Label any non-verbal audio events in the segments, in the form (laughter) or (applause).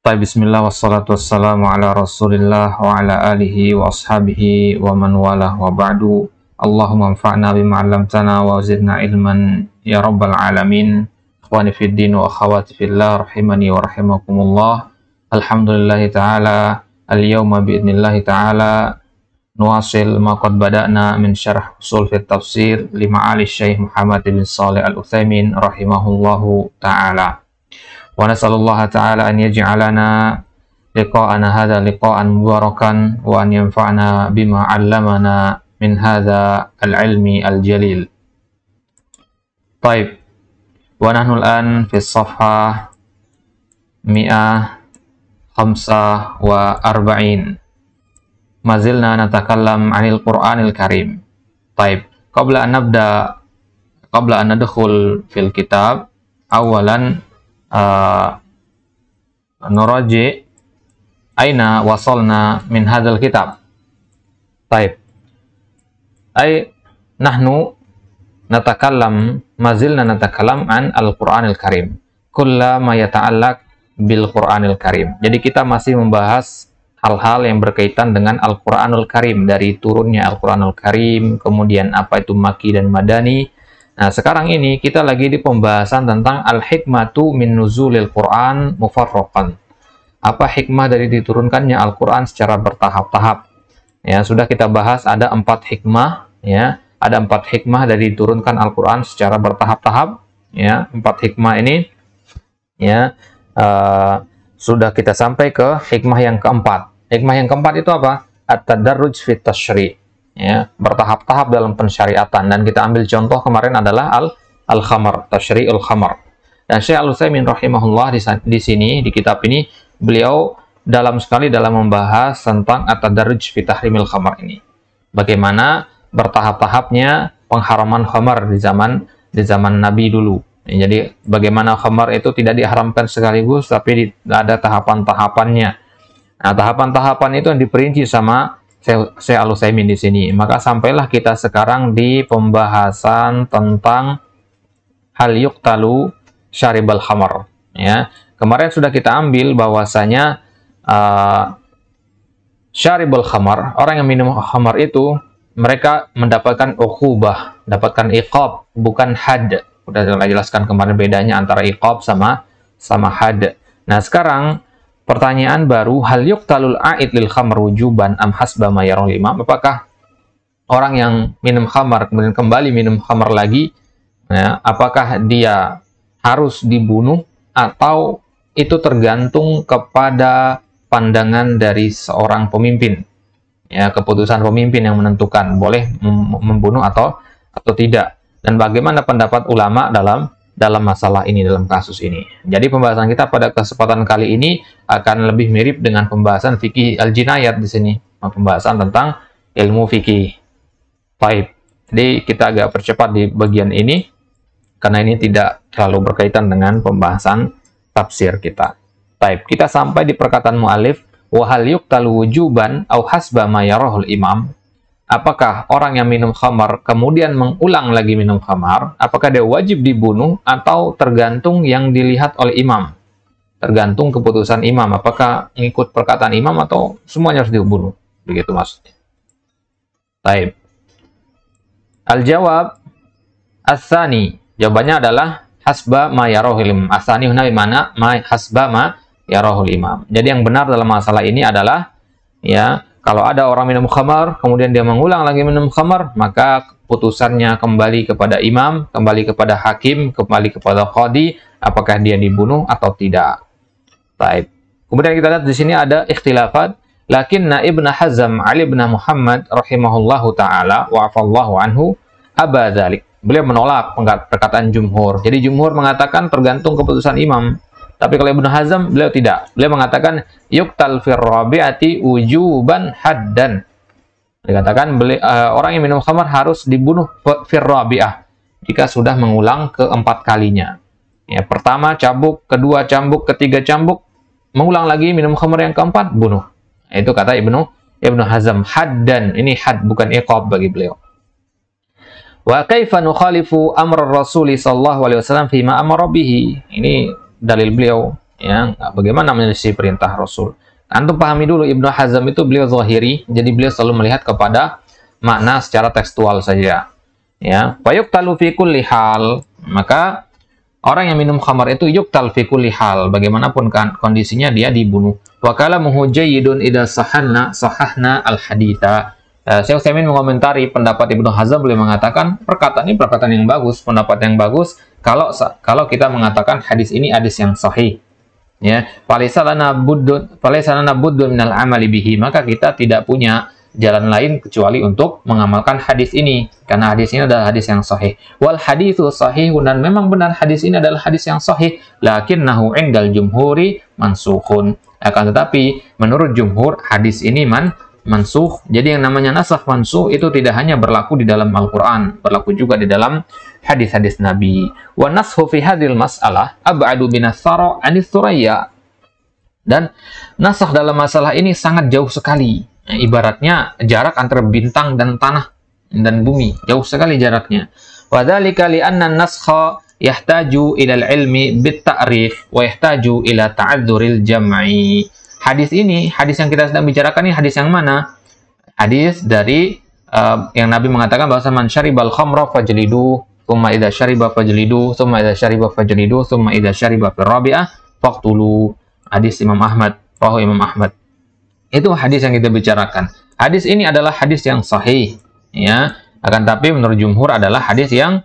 طيب بسم الله والصلاة والسلام على رسول الله وعلى آله وأصحابه ومن والاه وبعد اللهم انفعنا بما علمتنا وزدنا علما يا رب العالمين إخواني في الدين وأخواتي في الله رحمني ورحمكم الله الحمد لله تعالى اليوم بإذن الله تعالى نواصل ما قد بدأنا من شرح أصول في التفسير لمعالي الشيخ محمد بن صالح الأثيمين رحمه الله تعالى ونسأل الله تعالى أن يجعلنا لقاءنا هذا لقاء مباركا وأن ينفعنا بما علمنا من هذا العلم الجليل طيب ونحن الآن في الصفحة 145 ما زلنا نتكلم عن القرآن الكريم طيب قبل أن نبدأ قبل أن ندخل في الكتاب أولا Ah, noroji aina wasolna min hadal kitab. Taib. ay nahnu natakallam mazilna natakallam an al-Qur'anil Karim. ma yata'allak bil Qur'anil Karim. Jadi kita masih membahas hal-hal yang berkaitan dengan Al-Qur'anul Karim dari turunnya Al-Qur'anul Karim, kemudian apa itu Maki dan Madani, Nah, sekarang ini kita lagi di pembahasan tentang al-hikmatu min nuzulil Qur'an mufarraqan. Apa hikmah dari diturunkannya Al-Qur'an secara bertahap-tahap? Ya, sudah kita bahas ada empat hikmah, ya. Ada empat hikmah dari diturunkan Al-Qur'an secara bertahap-tahap, ya. Empat hikmah ini ya uh, sudah kita sampai ke hikmah yang keempat. Hikmah yang keempat itu apa? At-tadarruj fit tashri ya bertahap-tahap dalam pensyariatan dan kita ambil contoh kemarin adalah al al khamar tasyri'ul khamar dan Syekh al Utsaimin rahimahullah di, sini di kitab ini beliau dalam sekali dalam membahas tentang at-tadarruj fi tahrimil khamar ini bagaimana bertahap-tahapnya pengharaman khamar di zaman di zaman Nabi dulu jadi bagaimana khamar itu tidak diharamkan sekaligus tapi di, ada tahapan-tahapannya nah tahapan-tahapan itu yang diperinci sama saya al di sini. Maka sampailah kita sekarang di pembahasan tentang hal yuktalu syaribal hamar. Ya, kemarin sudah kita ambil bahwasanya uh, syaribul hamar orang yang minum hamar itu mereka mendapatkan ukhubah, mendapatkan iqab, bukan had. Udah jelaskan kemarin bedanya antara iqab sama sama had. Nah, sekarang Pertanyaan baru, hal yuk talul a'id lil khamar wujuban am hasba mayarul lima Apakah orang yang minum khamar kemudian kembali minum khamar lagi, ya, apakah dia harus dibunuh atau itu tergantung kepada pandangan dari seorang pemimpin? Ya, keputusan pemimpin yang menentukan boleh membunuh atau atau tidak. Dan bagaimana pendapat ulama dalam dalam masalah ini, dalam kasus ini. Jadi pembahasan kita pada kesempatan kali ini akan lebih mirip dengan pembahasan fikih al-jinayat di sini, pembahasan tentang ilmu fikih. Taib. Jadi kita agak percepat di bagian ini karena ini tidak terlalu berkaitan dengan pembahasan tafsir kita. Taib. Kita sampai di perkataan mualif wahal yuk wujuban au hasba imam apakah orang yang minum khamar kemudian mengulang lagi minum khamar, apakah dia wajib dibunuh atau tergantung yang dilihat oleh imam? Tergantung keputusan imam, apakah mengikut perkataan imam atau semuanya harus dibunuh? Begitu maksudnya. Taib. Al-jawab asani. Jawabannya adalah hasba ma yarohul imam. Asani huna bimana ma hasba ma yarohul imam. Jadi yang benar dalam masalah ini adalah ya kalau ada orang minum khamar, kemudian dia mengulang lagi minum khamar, maka putusannya kembali kepada imam, kembali kepada hakim, kembali kepada qadi, apakah dia dibunuh atau tidak. Taib. Kemudian kita lihat di sini ada ikhtilafat. Lakinna Ibn Hazm Ali bin Muhammad rahimahullahu taala wa afallahu anhu aba Beliau menolak perkataan jumhur. Jadi jumhur mengatakan tergantung keputusan imam. Tapi kalau Ibnu Hazm beliau tidak. Beliau mengatakan yuktal firrabiati wujuban haddan. Dikatakan beli, uh, orang yang minum khamar harus dibunuh firrabiah jika sudah mengulang keempat kalinya. Ya, pertama cambuk, kedua cambuk, ketiga cambuk, mengulang lagi minum khamar yang keempat bunuh. Itu kata Ibnu Ibnu Hazm haddan. Ini had bukan iqab bagi beliau. Wa kaifa nukhalifu amr Rasul sallallahu alaihi wasallam fi ma amara bihi? Ini dalil beliau ya bagaimana menyelisih perintah Rasul antum pahami dulu Ibnu Hazm itu beliau zahiri jadi beliau selalu melihat kepada makna secara tekstual saja ya payuk talufikul lihal maka orang yang minum khamar itu yuk talfikul lihal bagaimanapun kan kondisinya dia dibunuh wakala muhujayidun ida sahna sahna al hadita saya eh, Syekh mengomentari pendapat Ibnu Hazm beliau mengatakan perkataan ini perkataan yang bagus, pendapat yang bagus kalau kalau kita mengatakan hadis ini hadis yang sahih, ya, falisalana buddun falisalana buddun minal amali bihi, maka kita tidak punya jalan lain kecuali untuk mengamalkan hadis ini karena hadis ini adalah hadis yang sahih wal hadithu sahih dan memang benar hadis ini adalah hadis yang sahih lakin nahu indal jumhuri mansuhun. akan tetapi menurut jumhur hadis ini man mansuh. Jadi yang namanya nasakh mansuh itu tidak hanya berlaku di dalam Al-Qur'an, berlaku juga di dalam hadis-hadis Nabi. Wa nashu fi hadhil mas'alah ab'adu bin athara anis Dan nasakh dalam masalah ini sangat jauh sekali. Nah, ibaratnya jarak antara bintang dan tanah dan bumi, jauh sekali jaraknya. Wa dzalika li anna nasakh yahtaju ila al-ilmi bit-ta'rif wa yahtaju ila ta'dzuril jam'i hadis ini, hadis yang kita sedang bicarakan ini hadis yang mana? Hadis dari uh, yang Nabi mengatakan bahwa man syaribal khamra fajlidu, thumma idza syariba fajlidu, thumma idza syariba fajlidu, thumma idza syariba fil rabi'ah faqtulu. Hadis Imam Ahmad, rahu Imam Ahmad. Itu hadis yang kita bicarakan. Hadis ini adalah hadis yang sahih, ya. Akan tapi menurut jumhur adalah hadis yang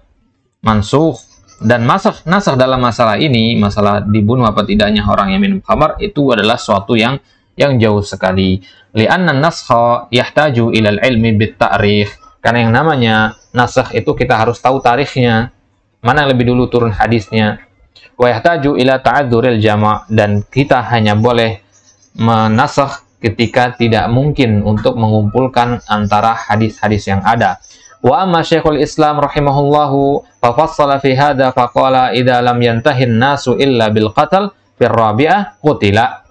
mansuh dan masak nasak dalam masalah ini masalah dibunuh apa tidaknya orang yang minum khamar itu adalah suatu yang yang jauh sekali li'anna nasakh yahtaju ilal ilmi bit ta'rikh karena yang namanya nasakh itu kita harus tahu tarikhnya mana yang lebih dulu turun hadisnya wa yahtaju ila ta'adzuril jama' dan kita hanya boleh menasakh ketika tidak mungkin untuk mengumpulkan antara hadis-hadis yang ada Wa amma Syekhul Islam rahimahullahu fafassala fi hadha faqala idza lam yantahin nasu illa bil qatl fir rabi'ah qutila.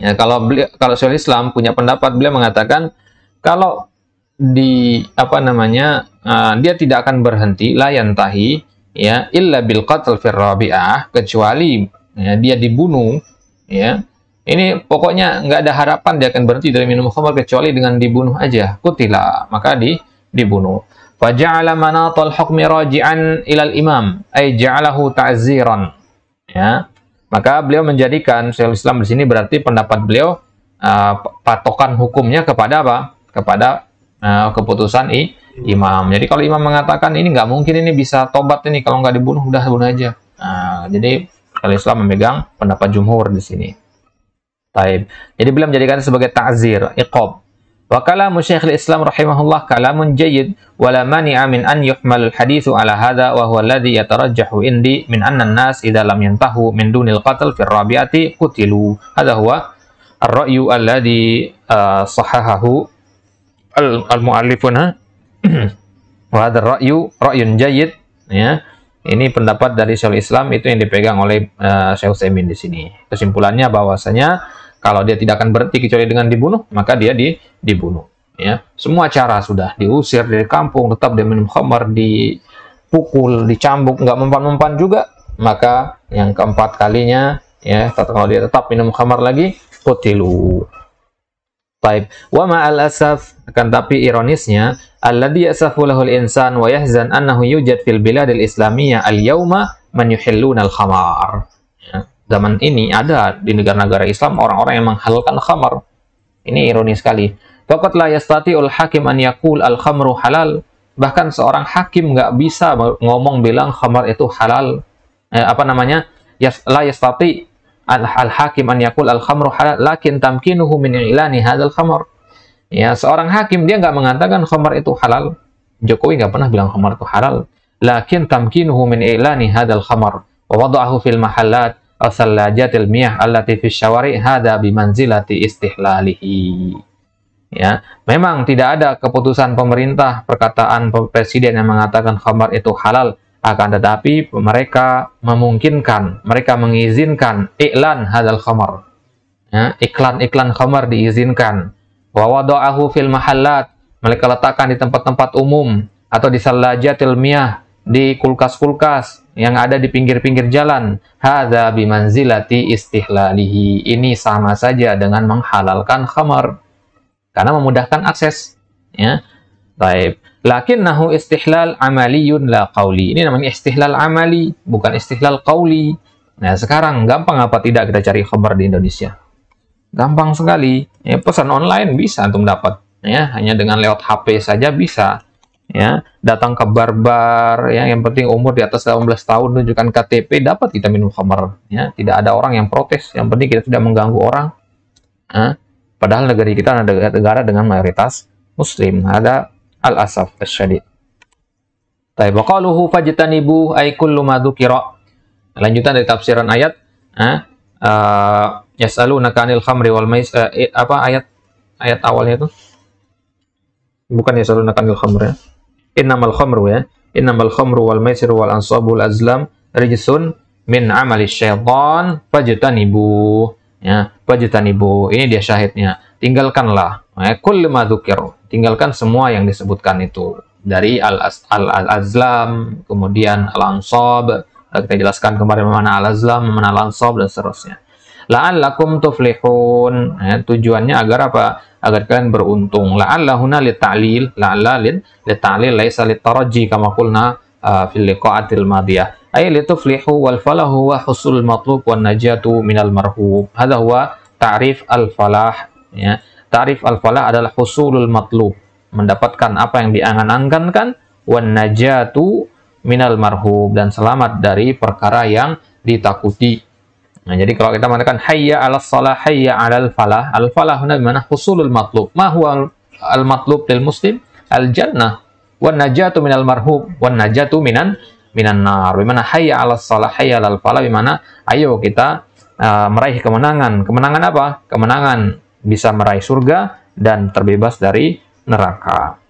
Ya, kalau beli, kalau Syekhul Islam punya pendapat beliau mengatakan kalau di apa namanya uh, dia tidak akan berhenti la yantahi ya illa bil qatl fir rabi'ah kecuali ya, dia dibunuh ya ini pokoknya nggak ada harapan dia akan berhenti dari minum khamr kecuali dengan dibunuh aja kutila maka di dibunuh. Faja'ala manatal hukmi raji'an ilal imam, ay ja'alahu ta'ziran. Ya. Maka beliau menjadikan Syekhul Islam di sini berarti pendapat beliau uh, patokan hukumnya kepada apa? Kepada uh, keputusan i, imam. Jadi kalau imam mengatakan ini nggak mungkin ini bisa tobat ini kalau nggak dibunuh udah bunuh aja. Nah, jadi kalau Islam memegang pendapat jumhur di sini. Taib. Jadi beliau menjadikan sebagai tazir iqab. Wa kalamu Syekhul Islam rahimahullah kalamun jayyid wa la mani'a min an yuhmal hadithu ala hadha wa huwa alladhi yatarajjahu indi min anna an-nas idza lam yantahu min dunil qatl fi rabiati qutilu. Hadha huwa ar-ra'yu alladhi uh, sahahahu al-mu'allifuna (clears throat) wa hadha ar-ra'yu ra'yun jayyid ya. Ini pendapat dari Syekhul Islam itu yang dipegang oleh uh, Syekh Utsaimin di sini. Kesimpulannya bahwasanya kalau dia tidak akan berhenti kecuali dengan dibunuh, maka dia di, dibunuh. Ya, semua cara sudah diusir dari kampung, tetap dia minum khamar, dipukul, dicambuk, nggak mempan-mempan juga. Maka yang keempat kalinya, ya, tetap kalau dia tetap minum khamar lagi, kutilu. Taib. Wa ma'al asaf, akan tapi ironisnya, alladhi asafu lahul insan wa yahzan annahu yujad fil biladil islamiyah al-yawma man yuhillun al-khamar. Ya zaman ini ada di negara-negara Islam orang-orang yang menghalalkan khamar. Ini ironi sekali. Fakat la yastati'ul hakim an yakul al khamru halal. Bahkan seorang hakim nggak bisa ngomong bilang khamar itu halal. Eh, apa namanya? la yastati al, hakim an yakul al khamru halal. Lakin tamkinuhu min ilani hadal khamar. Ya, seorang hakim dia nggak mengatakan khamar itu halal. Jokowi nggak pernah bilang khamar itu halal. Lakin tamkinuhu min ilani hadal khamar. Wa fil mahallat asallajatil miyah allati fi syawari bi bimanzilati istihlalihi. Ya, memang tidak ada keputusan pemerintah perkataan presiden yang mengatakan khamar itu halal akan tetapi mereka memungkinkan, mereka mengizinkan iklan hadal khamar. Ya, iklan-iklan khamar diizinkan. Wa wada'ahu fil mahallat, mereka letakkan di tempat-tempat umum atau di salajatil miyah di kulkas-kulkas yang ada di pinggir-pinggir jalan. Hadza bimanzilati istihlalihi. Ini sama saja dengan menghalalkan khamar karena memudahkan akses, ya. Baik. nahu istihlal amaliyun la qauli. Ini namanya istihlal amali, bukan istihlal qauli. Nah, sekarang gampang apa tidak kita cari khamar di Indonesia? Gampang sekali. Ya, pesan online bisa untuk dapat ya, hanya dengan lewat HP saja bisa ya datang ke barbar ya yang penting umur di atas 18 tahun tunjukkan KTP dapat kita minum khamar ya tidak ada orang yang protes yang penting kita tidak mengganggu orang ya. padahal negeri kita adalah negara dengan mayoritas muslim ada al asaf asyadid tapi waqaluhu fajitan ibu aikul lumadu kiro lanjutan dari tafsiran ayat ya uh, yasalunaka khamri wal mais eh, apa ayat ayat awalnya itu bukan ya nakanil khamri ya innamal khamru ya innamal khamru wal maisir wal ansabul azlam rijsun min amali syaitan fajtanibu ya fajtanibu ini dia syahidnya tinggalkanlah ya kullu ma tinggalkan semua yang disebutkan itu dari al-azlam al kemudian al-ansab kita jelaskan kemarin mana al-azlam mana al-ansab dan seterusnya la'allakum tuflihun ya, tujuannya agar apa agar kalian beruntung. La'alla huna li ta'lil, la'alla lin li ta'lil laisa li taraji kama qulna uh, fil liqa'atil madiyah. Ay li tuflihu wal falahu wa husul matlub wan najatu minal marhub. Hadha huwa ta'rif al-falah ya. Ta'rif al-falah adalah husulul matlub, mendapatkan apa yang diangan-angankan wan najatu minal marhub dan selamat dari perkara yang ditakuti. Nah, jadi kalau kita mengatakan hayya 'alas salah, hayya 'alal falah, al falah huna mana husulul matlub. Ma huwa al matlub lil muslim? Al jannah wan najatu minal marhub wan najatu minan minan nar. Bagaimana hayya 'alas salah, hayya al falah Bagaimana ayo kita uh, meraih kemenangan. Kemenangan apa? Kemenangan bisa meraih surga dan terbebas dari neraka.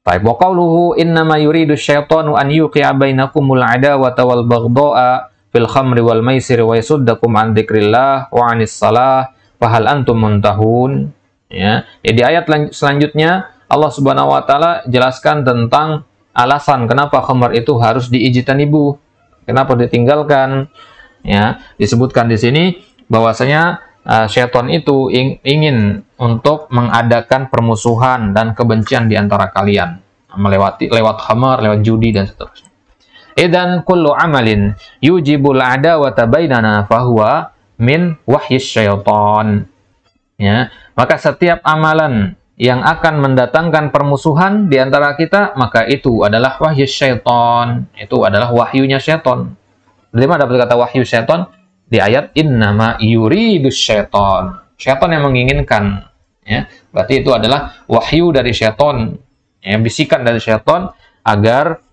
Baik, wa qawluhu innama yuridu syaitanu an yuqi'a bainakumul adawata wal bagdo'a fil khamri wal maisir wa yasuddakum an dzikrillah wa anis salah hal antum muntahun ya. jadi ya, ayat selanjutnya Allah Subhanahu wa taala jelaskan tentang alasan kenapa khamar itu harus diijitan ibu, kenapa ditinggalkan ya disebutkan di sini bahwasanya uh, eh, setan itu ing ingin untuk mengadakan permusuhan dan kebencian di antara kalian melewati lewat khamar lewat judi dan seterusnya Idan kullu amalin yujibul adawata bainana fahuwa min wahyis syaitan. Ya, maka setiap amalan yang akan mendatangkan permusuhan di antara kita, maka itu adalah wahyu syaitan. Itu adalah wahyunya syaitan. Dari mana dapat kata wahyu syaitan? Di ayat innama yuridus syaitan. Syaitan yang menginginkan. Ya, berarti itu adalah wahyu dari syaitan. Ya, bisikan dari syaitan agar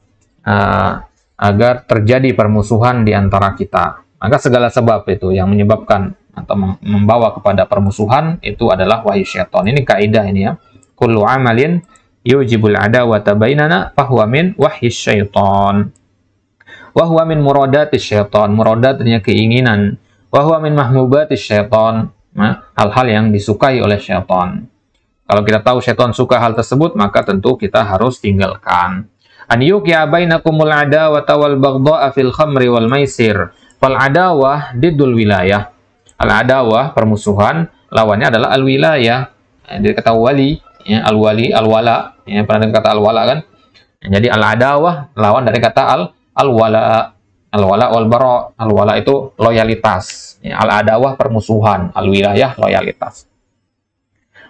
uh, agar terjadi permusuhan di antara kita. Maka segala sebab itu yang menyebabkan atau membawa kepada permusuhan itu adalah wahyu syaitan. Ini kaidah ini ya. Kullu amalin yujibul adawata bainana fahuwa min wahyu syaitan. Wahuwa min muradati syaitan. Muradatnya artinya keinginan. Wahuwa min mahmubati syaitan. Hal-hal yang disukai oleh syaitan. Kalau kita tahu syaitan suka hal tersebut, maka tentu kita harus tinggalkan an yuqya bainakumul adawata wal baghdha'a fil khamri wal maisir. Fal adawah didul wilayah. Al adawah permusuhan lawannya adalah al wilayah. Jadi eh, kata wali, ya, al wali, al wala, ya, pernah dengar kata al wala kan? Jadi al adawah lawan dari kata al al wala. Al wala wal bara. Al wala itu loyalitas. Ya, al adawah permusuhan, al wilayah loyalitas.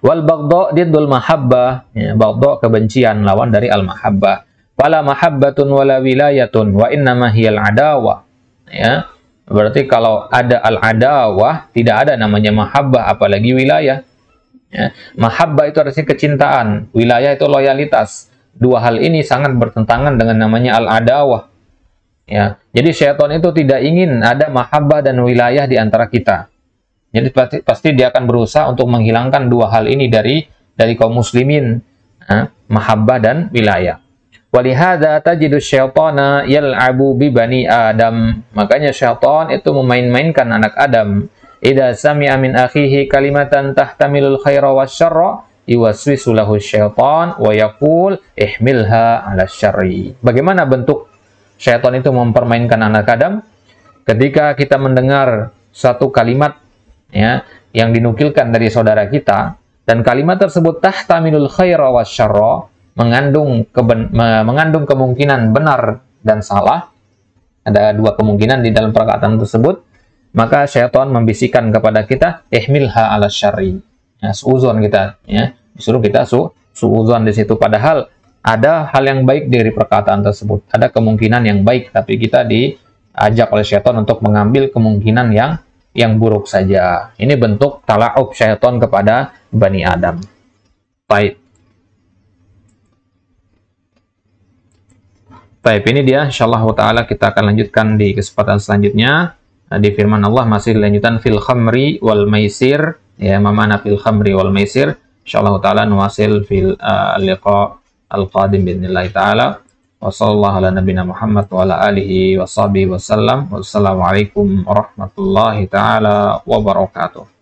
Wal bagdo didul mahabbah. Ya, bagdo kebencian lawan dari al mahabbah. Wala mahabbatun wala wilayatun wa innama hiyal adawa. Ya. Berarti kalau ada al-adawah, tidak ada namanya mahabbah apalagi wilayah. Ya. Mahabbah itu artinya kecintaan, wilayah itu loyalitas. Dua hal ini sangat bertentangan dengan namanya al-adawah. Ya. Jadi syaiton itu tidak ingin ada mahabbah dan wilayah di antara kita. Jadi pasti, pasti dia akan berusaha untuk menghilangkan dua hal ini dari dari kaum muslimin, ya, mahabbah dan wilayah. Walihada tajidu syaitana yal'abu bibani Bibani Adam. Makanya syaitan itu memain-mainkan anak Adam. Ida sami'a min akhihi kalimatan tahtamilul khaira wasyarra iwaswisu lahu syaitan wa yakul ihmilha ala syari. Bagaimana bentuk syaitan itu mempermainkan anak Adam? Ketika kita mendengar satu kalimat ya yang dinukilkan dari saudara kita dan kalimat tersebut tahtamilul khaira syarra mengandung keben, mengandung kemungkinan benar dan salah ada dua kemungkinan di dalam perkataan tersebut maka syaitan membisikkan kepada kita ihmilha ala syari ya, suuzon kita ya disuruh kita su suuzon di situ padahal ada hal yang baik dari perkataan tersebut ada kemungkinan yang baik tapi kita diajak oleh syaitan untuk mengambil kemungkinan yang yang buruk saja ini bentuk talaub syaitan kepada Bani Adam baik Baik, ini dia insyaallah taala kita akan lanjutkan di kesempatan selanjutnya. Nah, di firman Allah masih lanjutan fil khamri wal maisir ya mamana fil khamri wal maisir insyaallah taala nuwasil fil uh, liqa al qadim billahi taala wa sallallahu ala nabina Muhammad wa ala alihi wa sahbihi wasallam wassalamualaikum warahmatullahi taala wabarakatuh